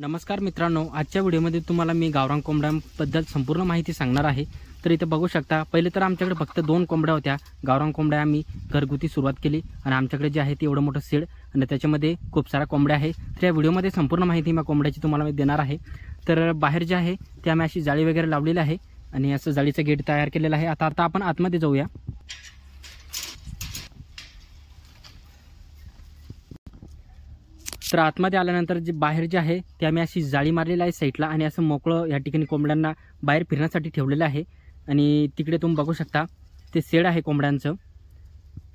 नमस्कार मित्रांनो आजच्या व्हिडिओमध्ये तुम्हाला मी गावरांग कोंबड्यांबद्दल संपूर्ण माहिती सांगणार आहे तर इथं बघू शकता पहिले तर आमच्याकडे फक्त दोन कोंबड्या होत्या गावरान कोंबड्या आम्ही घरगुती सुरुवात केली आणि आमच्याकडे जे आहे ते एवढं मोठं सीड आणि त्याच्यामध्ये खूप साऱ्या कोंबड्या आहे तर या व्हिडिओमध्ये संपूर्ण माहिती मी कोंबड्याची तुम्हाला मी देणार आहे तर बाहेर जे आहे ते आम्ही अशी जाळी वगैरे लावलेली आहे आणि असं जाळीचं गेट तयार केलेलं आहे आता आता आपण आतमध्ये जाऊया तर आतमध्ये आल्यानंतर जे बाहेर जे आहे ते आम्ही अशी जाळी मारलेली आहे साईडला आणि असं मोकळं या ठिकाणी कोंबड्यांना बाहेर फिरण्यासाठी ठेवलेलं आहे आणि तिकडे तुम्ही बघू शकता ते सेड आहे कोंबड्यांचं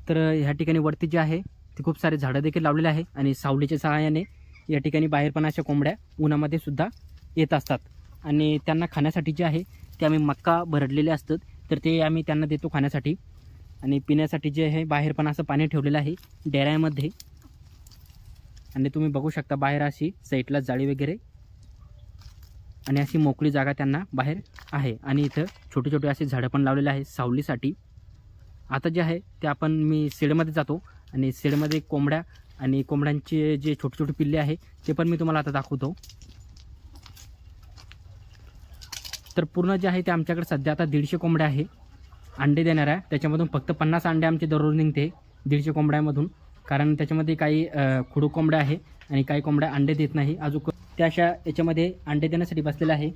तर ह्या ठिकाणी वरती जे आहे ते खूप सारे झाडं देखील लावलेले आहे आणि सावलीच्या सहाय्याने या ठिकाणी बाहेर पण अशा कोंबड्या उन्हामध्ये सुद्धा येत असतात आणि त्यांना खाण्यासाठी जे आहे ते आम्ही मक्का भरडलेले असतात तर ते आम्ही त्यांना देतो खाण्यासाठी आणि पिण्यासाठी जे आहे बाहेर पण असं पाणी ठेवलेलं आहे डेऱ्यामध्ये आणि तुम्ही बघू शकता बाहेर अशी साईडला जाळी वगैरे आणि अशी मोकळी जागा त्यांना बाहेर आहे आणि इथं छोटे छोटे असे झाडं पण लावलेले आहे सावलीसाठी आता जे आहे ते आपण मी शेडमध्ये जातो आणि शेडमध्ये कोंबड्या आणि कोंबड्यांचे जे छोटे छोटे पिल्ले आहे ते पण मी तुम्हाला आता दाखवतो तर पूर्ण जे आहे ते आमच्याकडे सध्या आता दीडशे कोंबड्या आहे अंडे देणाऱ्या त्याच्यामधून फक्त पन्नास अंडे आमचे दररोज निघते दीडशे कोंबड्यामधून कारण त्याच्यामध्ये काही खुडू कोंबड्या आहे आणि काही कोंबड्या अंडे देत नाही अजून त्या अशा याच्यामध्ये अंडे देण्यासाठी बसलेल्या आहे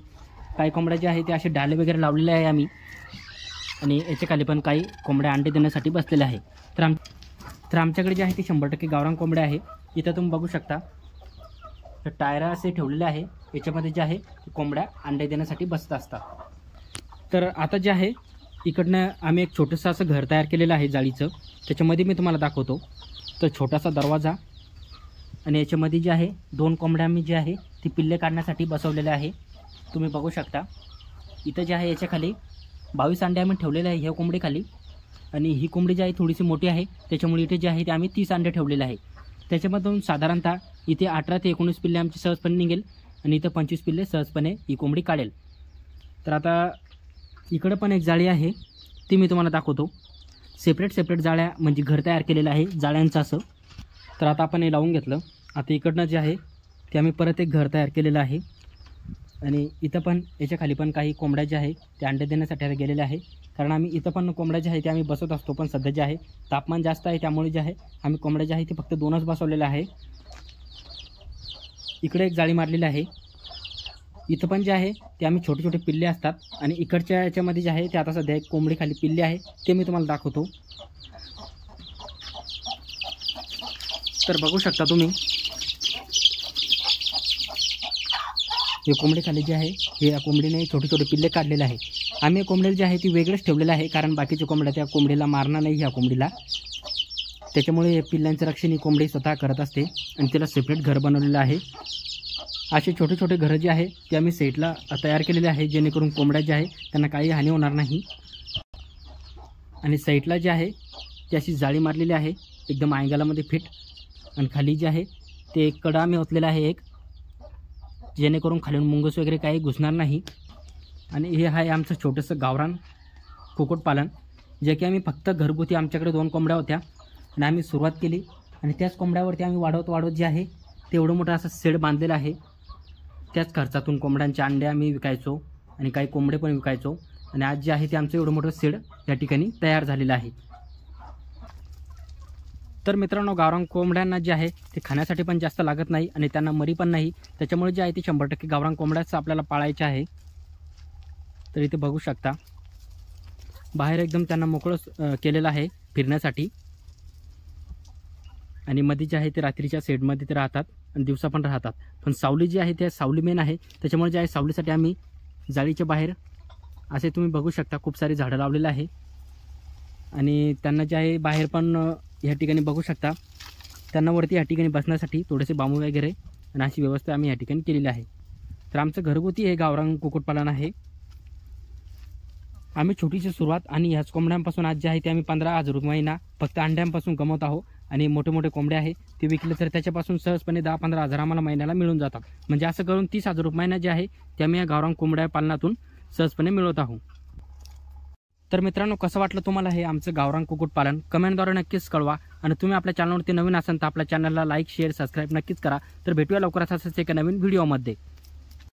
काही कोंबड्या ज्या आहे ते असे डाले वगैरे लावलेले आहे आम्ही आणि याच्या खाली पण काही कोंबड्या अंडे देण्यासाठी बसलेले आहे तर आम तर आमच्याकडे जे आहे ते शंभर टक्के गावरान कोंबड्या आहे इथं तुम्ही बघू शकता तर टायरा असे ठेवलेले आहे याच्यामध्ये जे आहे ते कोंबड्या अंडे देण्यासाठी बसत असतात तर आता जे आहे इकडनं आम्ही एक छोटंसं असं घर तयार केलेलं आहे जाळीचं त्याच्यामध्ये मी तुम्हाला दाखवतो तर छोटासा दरवाजा आणि याच्यामध्ये जे आहे दोन कोंबड्या मी जे आहे ती पिल्ले काढण्यासाठी बसवलेले आहे तुम्ही बघू शकता इथं जे आहे याच्याखाली बावीस अंडे आम्ही ठेवलेले आहे ह्या कोंबडीखाली आणि ही कोंबडी जी आहे थोडीशी मोठी आहे त्याच्यामुळे इथे जे आहे ते आम्ही तीस अंडे ठेवलेले आहे त्याच्यामधून साधारणतः इथे अठरा ते एकोणीस पिल्ले आमची सहजपणे निघेल आणि इथं पंचवीस पिल्ले सहजपणे ही कोंबडी काढेल तर आता इकडं पण एक जाळी आहे ती मी तुम्हाला दाखवतो सेपरेट सेपरेट जाळ्या म्हणजे घर तयार केलेलं आहे जाळ्यांचं असं तर आता आपण हे लावून घेतलं आता इकडनं जे आहे ते आम्ही परत एक घर तयार केलेलं आहे आणि इथं पण याच्या खाली पण काही कोंबड्या जे आहे ते अंडे देण्यासाठी आता गेलेले आहे कारण आम्ही इथं पण कोंबड्या जे आहे ते आम्ही बसवत असतो पण सध्या जे आहे तापमान जास्त आहे त्यामुळे जे आहे आम्ही कोंबड्या जे आहे ते फक्त दोनच बसवलेलं आहे इकडे एक जाळी मारलेली आहे इथं पण जे आहे ते आम्ही छोटे छोटे पिल्ले असतात आणि इकडच्या याच्यामध्ये जे आहे ते आता सध्या एक कोंबडी खाली पिल्ले आहे ते मी तुम्हाला दाखवतो तर बघू शकता तुम्ही हे कोंबडी खाली जे आहे हे या कोंबडीने छोटे छोटे पिल्ले काढलेले आहे आम्ही या कोंबडीला जे आहे ती वेगळेच ठेवलेलं आहे कारण बाकीच्या कोंबड्या त्या कोंबडीला मारणार नाही ह्या कोंबडीला त्याच्यामुळे पिल्ल्यांचं रक्षण ही कोंबडी स्वतः करत असते आणि तिला सेपरेट घर बनवलेलं आहे असे छोटे छोटे घरं जे आहे ते आम्ही सेटला तयार केलेले आहे जेणेकरून कोंबड्या जे आहे त्यांना काही हानी होणार नाही आणि सेटला जे आहे ते अशी जाळी मारलेली आहे एकदम आयंगालामध्ये फिट आणि खाली जे आहे ते एक कडा आम्ही ओतलेला आहे एक जेणेकरून खाली मुंगस वगैरे काही घुसणार नाही आणि हे आहे आमचं छोटंसं गावरान कुक्कुटपालन जे की आम्ही फक्त घरगुती आमच्याकडे दोन कोंबड्या होत्या आणि आम्ही सुरुवात केली आणि त्याच कोंबड्यावरती आम्ही वाढवत वाढवत जे आहे तेवढं मोठं असं सेड बांधलेलं आहे त्याच खर्चातून कोंबड्यांचे अंडे आम्ही विकायचो आणि काही कोंबडे पण विकायचो आणि आज जे आहे ते आमचं एवढं मोठं सीड या ठिकाणी तयार झालेलं आहे तर मित्रांनो गावरांग कोंबड्यांना जे आहे ते खाण्यासाठी पण जास्त लागत नाही आणि त्यांना मरी पण नाही त्याच्यामुळे जे आहे ते शंभर टक्के गावरांग कोंबड्याच आपल्याला पाळायचे आहे तर इथे बघू शकता बाहेर एकदम त्यांना मोकळं केलेलं आहे फिरण्यासाठी आणि मध्ये जे आहे ते रात्रीच्या सेडमध्ये ते राहतात आणि दिवसा पण राहतात पण सावली जी आहे ते सावली मेन आहे त्याच्यामुळे जे आहे सावलीसाठी आम्ही जाळीच्या बाहेर असे तुम्ही बघू शकता खूप सारे झाडं लावलेलं आहे आणि त्यांना जे आहे बाहेर पण या ठिकाणी बघू शकता त्यांना वरती या ठिकाणी बसण्यासाठी थोडेसे बांबू वगैरे आणि अशी व्यवस्था आम्ही या ठिकाणी केलेली आहे तर आमचं घरगुती हे गावरांग कुक्कुटपालन आहे आम्ही छोटीशी सुरुवात आणि ह्याच कोंबड्यांपासून आज जे आहे ते आम्ही पंधरा हजार महिना फक्त अंड्यांपासून कमवत आहोत आणि मोठे मोठे कोंबडे आहे ते विकले तर त्याच्यापासून सहजपणे दहा पंधरा हजार आम्हाला महिन्याला मिळून जातात म्हणजे असं करून तीस हजार रुपये महिना जे आहे ते आम्ही या गावरांग कोंबड्या पालनातून सहजपणे मिळवत आहोत तर मित्रांनो कसं वाटलं तुम्हाला हे आमचं कुकुट पालन कमेंटद्वारे नक्कीच कळवा आणि तुम्ही आपल्या चॅनलवरती नवीन असाल तर आपल्या चॅनलला लाईक शेअर सबस्क्राईब नक्कीच करा तर भेटूया लवकरच असंच एका नवीन व्हिडिओमध्ये